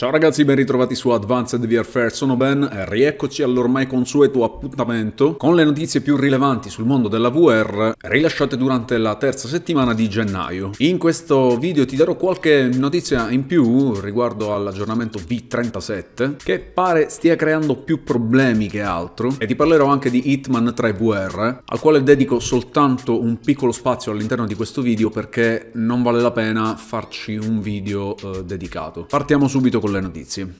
Ciao ragazzi, ben ritrovati su Advanced VRFare, sono Ben e rieccoci all'ormai consueto appuntamento con le notizie più rilevanti sul mondo della VR rilasciate durante la terza settimana di gennaio. In questo video ti darò qualche notizia in più riguardo all'aggiornamento V37 che pare stia creando più problemi che altro e ti parlerò anche di Hitman 3 VR al quale dedico soltanto un piccolo spazio all'interno di questo video perché non vale la pena farci un video eh, dedicato. Partiamo subito con con le notizie.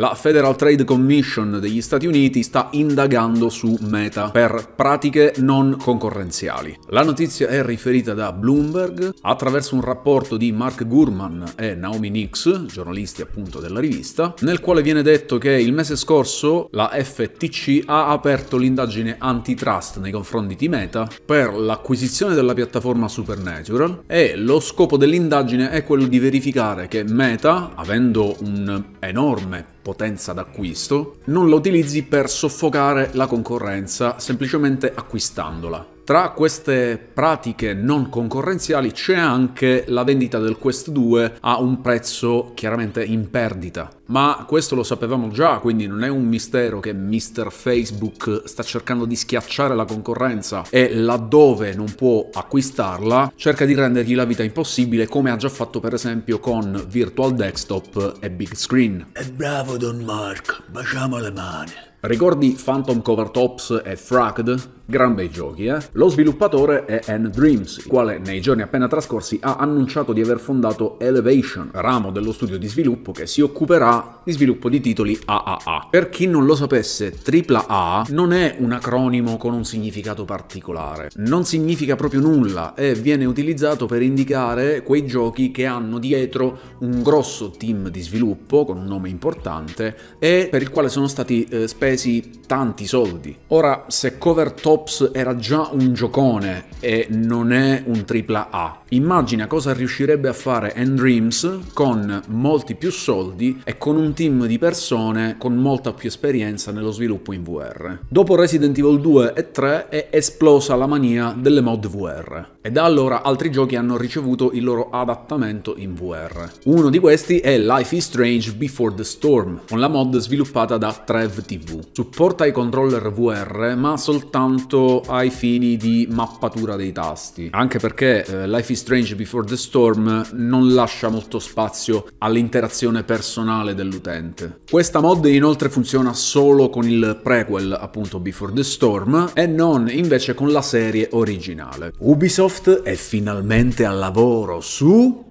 La Federal Trade Commission degli Stati Uniti sta indagando su Meta per pratiche non concorrenziali. La notizia è riferita da Bloomberg attraverso un rapporto di Mark Gurman e Naomi Nix, giornalisti appunto della rivista, nel quale viene detto che il mese scorso la FTC ha aperto l'indagine antitrust nei confronti di Meta per l'acquisizione della piattaforma Supernatural e lo scopo dell'indagine è quello di verificare che Meta, avendo un enorme potenza d'acquisto, non la utilizzi per soffocare la concorrenza semplicemente acquistandola. Tra queste pratiche non concorrenziali c'è anche la vendita del Quest 2 a un prezzo chiaramente in perdita. Ma questo lo sapevamo già, quindi non è un mistero che Mr. Facebook sta cercando di schiacciare la concorrenza e laddove non può acquistarla cerca di rendergli la vita impossibile come ha già fatto per esempio con Virtual Desktop e Big Screen. E bravo Don Mark, baciamo le mani. Ricordi Phantom Cover Tops e Fragged? Gran bei giochi, eh? Lo sviluppatore è Anne Dreams, il quale nei giorni appena trascorsi ha annunciato di aver fondato Elevation, ramo dello studio di sviluppo che si occuperà di sviluppo di titoli AAA. Per chi non lo sapesse, AAA non è un acronimo con un significato particolare, non significa proprio nulla e viene utilizzato per indicare quei giochi che hanno dietro un grosso team di sviluppo con un nome importante e per il quale sono stati eh, spesi tanti soldi. Ora, se cover top Ops era già un giocone e non è un AAA. Immagina cosa riuscirebbe a fare Endreams con molti più soldi e con un team di persone con molta più esperienza nello sviluppo in VR. Dopo Resident Evil 2 e 3 è esplosa la mania delle mod VR e da allora altri giochi hanno ricevuto il loro adattamento in VR. Uno di questi è Life is Strange Before the Storm, con la mod sviluppata da TrevTV. Supporta i controller VR ma soltanto molto ai fini di mappatura dei tasti, anche perché eh, Life is Strange Before the Storm non lascia molto spazio all'interazione personale dell'utente. Questa mod inoltre funziona solo con il prequel, appunto Before the Storm, e non invece con la serie originale. Ubisoft è finalmente al lavoro su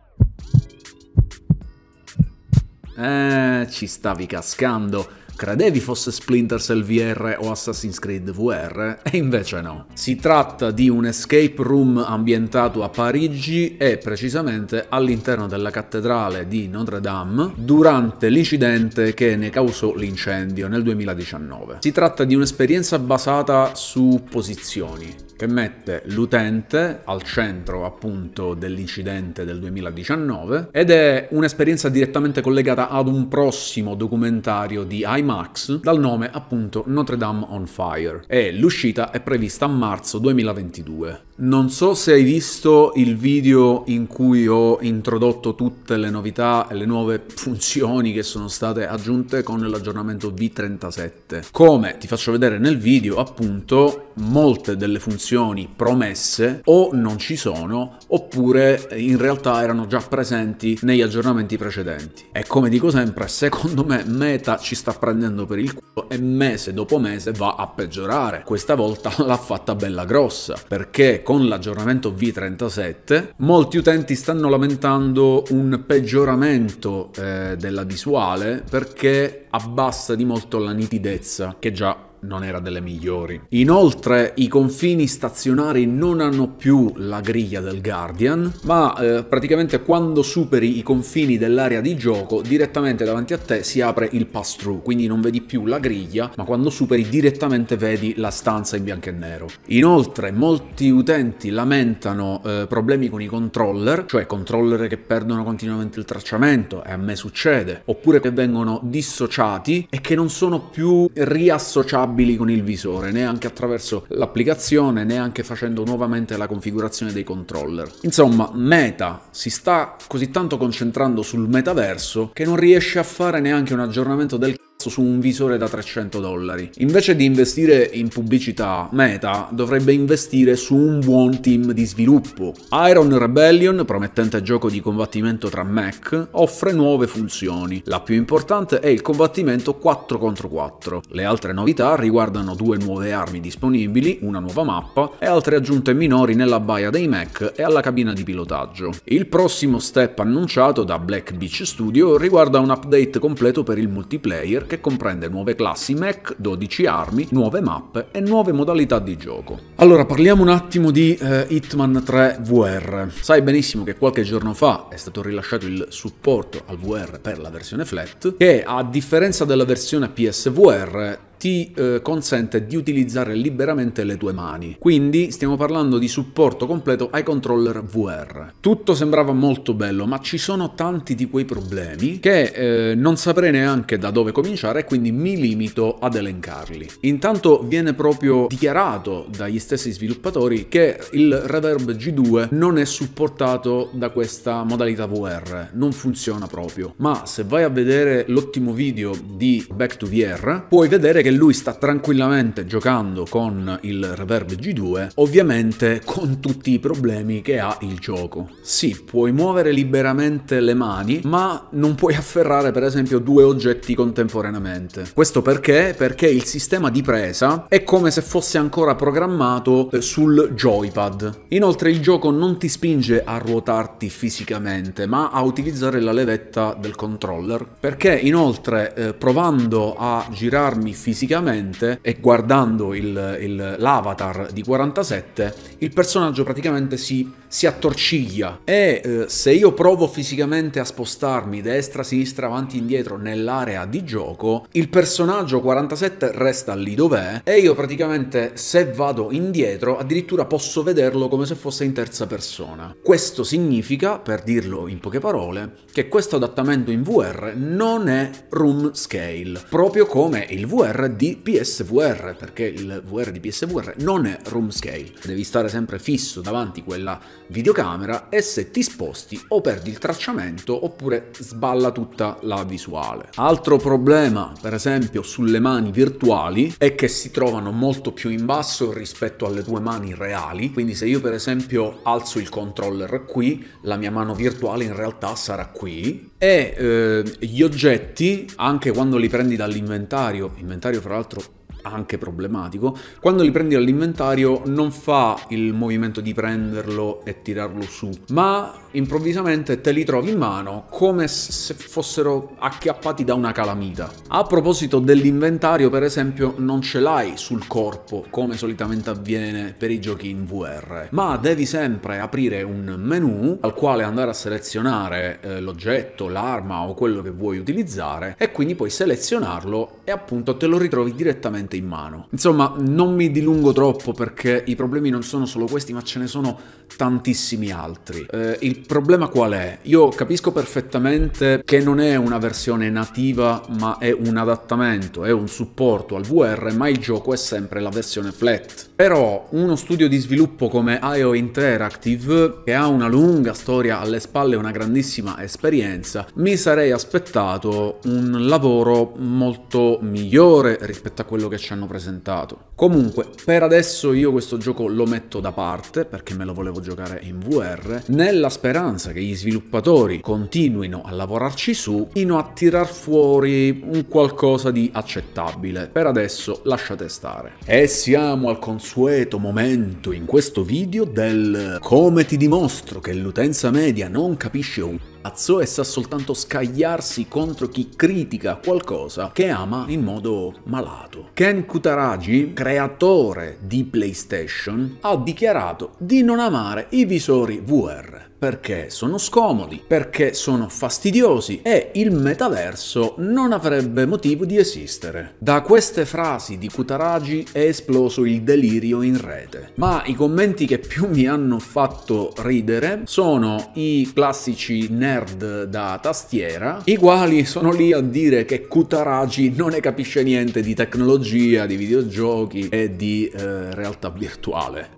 eh, ci stavi cascando. Credevi fosse Splinter Cell VR o Assassin's Creed VR? E invece no. Si tratta di un escape room ambientato a Parigi e precisamente all'interno della cattedrale di Notre Dame durante l'incidente che ne causò l'incendio nel 2019. Si tratta di un'esperienza basata su posizioni che mette l'utente al centro appunto dell'incidente del 2019 ed è un'esperienza direttamente collegata ad un prossimo documentario di IMAX dal nome appunto Notre Dame on Fire e l'uscita è prevista a marzo 2022. Non so se hai visto il video in cui ho introdotto tutte le novità e le nuove funzioni che sono state aggiunte con l'aggiornamento V37. Come ti faccio vedere nel video, appunto, molte delle funzioni soluzioni promesse o non ci sono oppure in realtà erano già presenti negli aggiornamenti precedenti. E come dico sempre, secondo me Meta ci sta prendendo per il culo e mese dopo mese va a peggiorare. Questa volta l'ha fatta bella grossa perché con l'aggiornamento V37 molti utenti stanno lamentando un peggioramento eh, della visuale perché abbassa di molto la nitidezza che già non era delle migliori. Inoltre i confini stazionari non hanno più la griglia del Guardian, ma eh, praticamente quando superi i confini dell'area di gioco, direttamente davanti a te si apre il pass-through, quindi non vedi più la griglia, ma quando superi direttamente vedi la stanza in bianco e nero. Inoltre molti utenti lamentano eh, problemi con i controller, cioè controller che perdono continuamente il tracciamento, e a me succede, oppure che vengono dissociati e che non sono più riassociati operabili con il visore, neanche attraverso l'applicazione, neanche facendo nuovamente la configurazione dei controller. Insomma, Meta si sta così tanto concentrando sul metaverso che non riesce a fare neanche un aggiornamento del su un visore da 300 dollari. Invece di investire in pubblicità, Meta dovrebbe investire su un buon team di sviluppo. Iron Rebellion, promettente gioco di combattimento tra mech, offre nuove funzioni. La più importante è il combattimento 4 contro 4. Le altre novità riguardano due nuove armi disponibili, una nuova mappa e altre aggiunte minori nella baia dei mech e alla cabina di pilotaggio. Il prossimo step annunciato da Black Beach Studio riguarda un update completo per il multiplayer che comprende nuove classi mech, 12 armi, nuove mappe e nuove modalità di gioco. Allora parliamo un attimo di eh, Hitman 3 VR. Sai benissimo che qualche giorno fa è stato rilasciato il supporto al VR per la versione flat che a differenza della versione PSVR ti eh, consente di utilizzare liberamente le tue mani. Quindi stiamo parlando di supporto completo ai controller VR. Tutto sembrava molto bello, ma ci sono tanti di quei problemi che eh, non saprei neanche da dove cominciare quindi mi limito ad elencarli. Intanto viene proprio dichiarato dagli stessi sviluppatori che il Reverb G2 non è supportato da questa modalità VR, non funziona proprio. Ma se vai a vedere l'ottimo video di Back to VR, puoi vedere che che lui sta tranquillamente giocando con il Reverb G2, ovviamente con tutti i problemi che ha il gioco. Sì, puoi muovere liberamente le mani, ma non puoi afferrare per esempio due oggetti contemporaneamente. Questo perché? Perché il sistema di presa è come se fosse ancora programmato eh, sul joypad. Inoltre il gioco non ti spinge a ruotarti fisicamente, ma a utilizzare la levetta del controller, perché inoltre eh, provando a girarmi fisicamente fisicamente e guardando il, il, l'avatar di 47 il personaggio praticamente si si attorciglia e eh, se io provo fisicamente a spostarmi destra, sinistra, avanti, indietro nell'area di gioco, il personaggio 47 resta lì dov'è e io praticamente se vado indietro addirittura posso vederlo come se fosse in terza persona. Questo significa, per dirlo in poche parole, che questo adattamento in VR non è room scale, proprio come il VR di PSVR, perché il VR di PSVR non è room scale, devi stare sempre fisso davanti quella videocamera e se ti sposti o perdi il tracciamento oppure sballa tutta la visuale. Altro problema, per esempio, sulle mani virtuali è che si trovano molto più in basso rispetto alle tue mani reali, quindi se io per esempio alzo il controller qui, la mia mano virtuale in realtà sarà qui e eh, gli oggetti, anche quando li prendi dall'inventario, inventario fra l'altro anche problematico, quando li prendi dall'inventario non fa il movimento di prenderlo e tirarlo su, ma improvvisamente te li trovi in mano come se fossero acchiappati da una calamita. A proposito dell'inventario, per esempio, non ce l'hai sul corpo, come solitamente avviene per i giochi in VR, ma devi sempre aprire un menu al quale andare a selezionare eh, l'oggetto, l'arma o quello che vuoi utilizzare e quindi puoi selezionarlo e appunto te lo ritrovi direttamente veramente in mano. Insomma, non mi dilungo troppo perché i problemi non sono solo questi, ma ce ne sono tantissimi altri. Eh, il problema qual è? Io capisco perfettamente che non è una versione nativa, ma è un adattamento, è un supporto al VR, ma il gioco è sempre la versione flat però uno studio di sviluppo come IO Interactive, che ha una lunga storia alle spalle e una grandissima esperienza, mi sarei aspettato un lavoro molto migliore rispetto a quello che ci hanno presentato. Comunque, per adesso io questo gioco lo metto da parte perché me lo volevo giocare in VR, nella speranza che gli sviluppatori continuino a lavorarci su fino a tirar fuori un qualcosa di accettabile. Per adesso lasciate stare. E siamo al consumo consueto momento in questo video del come ti dimostro che l'utenza media non capisce un cazzo e sa soltanto scagliarsi contro chi critica qualcosa che ama in modo malato. Ken Kutaragi, creatore di PlayStation, ha dichiarato di non amare i visori VR perché sono scomodi, perché sono fastidiosi e il metaverso non avrebbe motivo di esistere. Da queste frasi di Kutaragi è esploso il delirio in rete, ma i commenti che più mi hanno fatto ridere sono i classici nerd nerd da tastiera, i quali sono lì a dire che Kutaragi non ne capisce niente di tecnologia, di videogiochi e di eh, realtà virtuale.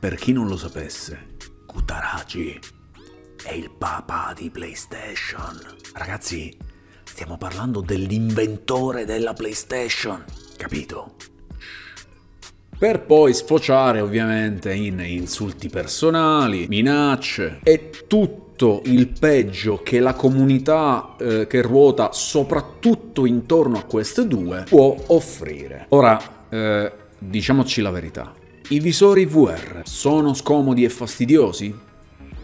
per chi non lo sapesse, Kutaragi è il papà di PlayStation. Ragazzi, stiamo parlando dell'inventore della PlayStation, capito? per poi sfociare ovviamente in insulti personali, minacce e tutto tutto il peggio che la comunità eh, che ruota soprattutto intorno a queste due può offrire. Ora, eh, diciamoci la verità. I visori VR sono scomodi e fastidiosi?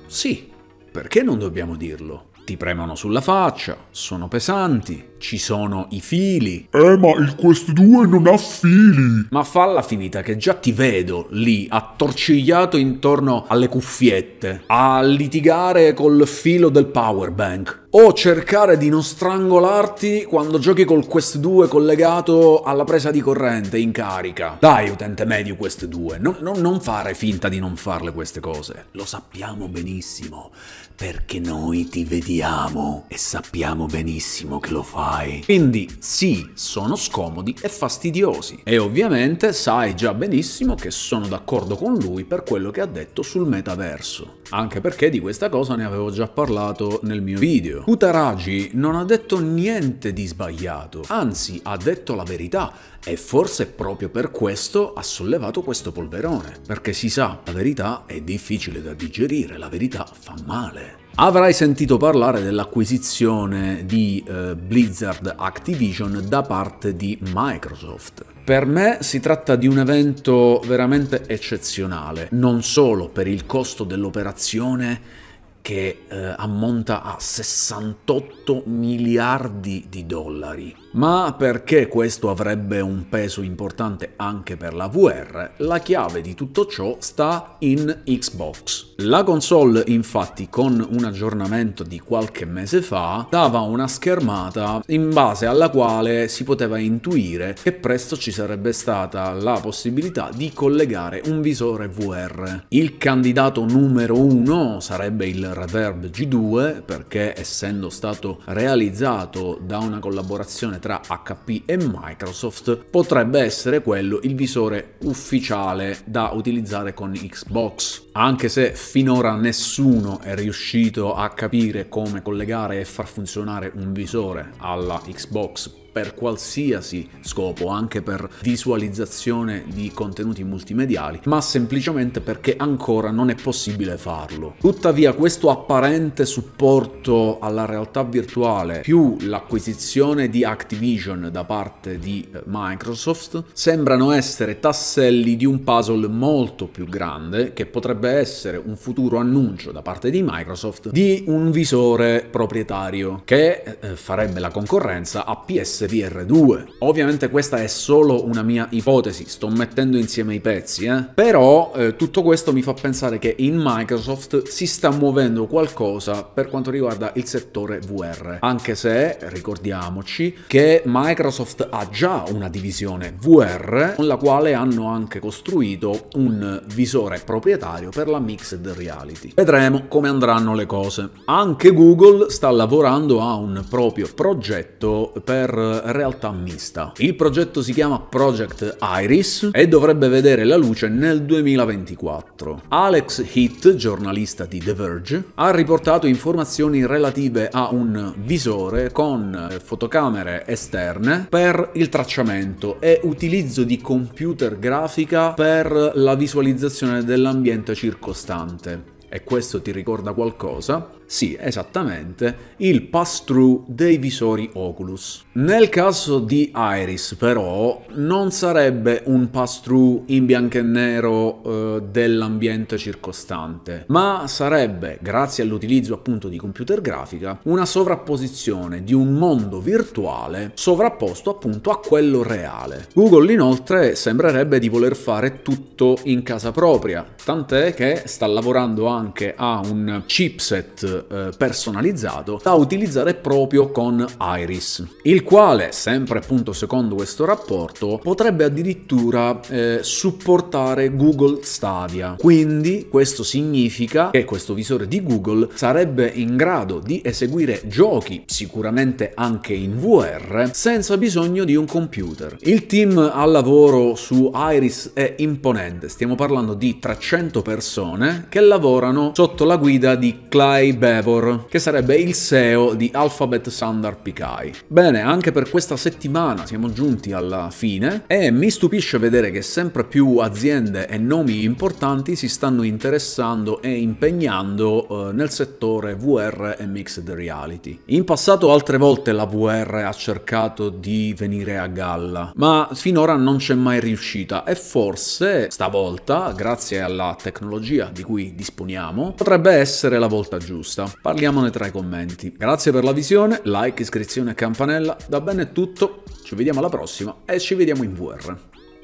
Sì, perché non dobbiamo dirlo? Ti premono sulla faccia, sono pesanti, ci sono i fili. Eh, ma il Quest 2 non ha fili! Ma falla finita che già ti vedo lì, attorcigliato intorno alle cuffiette, a litigare col filo del powerbank o cercare di non strangolarti quando giochi col Quest 2 collegato alla presa di corrente in carica. Dai, utente medio Quest 2, non, non, non, fare finta di non farle queste cose. Lo sappiamo benissimo, perché noi ti vediamo e sappiamo benissimo che lo fai. Quindi sì, sono scomodi e fastidiosi. E ovviamente sai già benissimo che sono d'accordo con lui per quello che ha detto sul metaverso. Anche perché di questa cosa ne avevo già parlato nel mio video meglio. Kutaragi non ha detto niente di sbagliato, anzi ha detto la verità e forse proprio per questo ha sollevato questo polverone, perché si sa, la verità è difficile da digerire, la verità fa male. Avrai sentito parlare dell'acquisizione di eh, Blizzard Activision da parte di Microsoft. Per me si tratta di un evento veramente eccezionale, non solo per il costo dell'operazione, che eh, ammonta a 68 miliardi di dollari. Ma perché questo avrebbe un peso importante anche per la VR, la chiave di tutto ciò sta in Xbox. La console infatti con un aggiornamento di qualche mese fa dava una schermata in base alla quale si poteva intuire che presto ci sarebbe stata la possibilità di collegare un visore VR. Il candidato numero uno sarebbe il Reverb G2 perché essendo stato realizzato da una collaborazione tra HP e Microsoft potrebbe essere quello il visore ufficiale da utilizzare con Xbox anche se finora nessuno è riuscito a capire come collegare e far funzionare un visore alla Xbox per qualsiasi scopo, anche per visualizzazione di contenuti multimediali, ma semplicemente perché ancora non è possibile farlo. Tuttavia questo apparente supporto alla realtà virtuale più l'acquisizione di Activision da parte di eh, Microsoft sembrano essere tasselli di un puzzle molto più grande che potrebbe essere un futuro annuncio da parte di Microsoft di un visore proprietario che eh, farebbe la concorrenza a PS PSVR2. Ovviamente questa è solo una mia ipotesi, sto mettendo insieme i pezzi, eh? Però eh, tutto questo mi fa pensare che in Microsoft si sta muovendo qualcosa per quanto riguarda il settore VR, anche se ricordiamoci che Microsoft ha già una divisione VR con la quale hanno anche costruito un visore proprietario per la mixed reality. Vedremo come andranno le cose. Anche Google sta lavorando a un proprio progetto per eh, realtà mista. Il progetto si chiama Project Iris e dovrebbe vedere la luce nel 2024. Alex Heath, giornalista di The Verge, ha riportato informazioni relative a un visore con eh, fotocamere esterne per il tracciamento e utilizzo di computer grafica per la visualizzazione dell'ambiente circostante e questo ti ricorda qualcosa, sì, esattamente, il pass-through dei visori Oculus. Nel caso di Iris, però, non sarebbe un pass-through in bianco e nero eh, dell'ambiente circostante, ma sarebbe, grazie all'utilizzo appunto di computer grafica, una sovrapposizione di un mondo virtuale sovrapposto appunto a quello reale. Google inoltre sembrerebbe di voler fare tutto in casa propria, tant'è che sta lavorando anche a un chipset eh, personalizzato da utilizzare proprio con Iris, il quale, sempre appunto secondo questo rapporto, potrebbe addirittura eh, supportare Google Stadia. Quindi questo significa che questo visore di Google sarebbe in grado di eseguire giochi, sicuramente anche in VR, senza bisogno di un computer. Il team al lavoro su Iris è imponente, stiamo parlando di 300 persone che lavorano sotto la guida di Clive Bevor, che sarebbe il SEO di Alphabet Sundar Pikai. Bene, anche per questa settimana siamo giunti alla fine e mi stupisce vedere che sempre più aziende e nomi importanti si stanno interessando e impegnando eh, nel settore VR e Mixed Reality. In passato altre volte la VR ha cercato di venire a galla, ma finora non c'è mai riuscita e forse stavolta, grazie alla tecnologia di cui disponiamo, potrebbe essere la volta giusta giusta? Parliamone tra i commenti. Grazie per la visione, like, iscrizione e campanella. Da bene è tutto, ci vediamo alla prossima e ci vediamo in VR.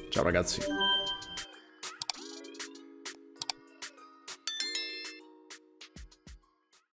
Ciao ragazzi.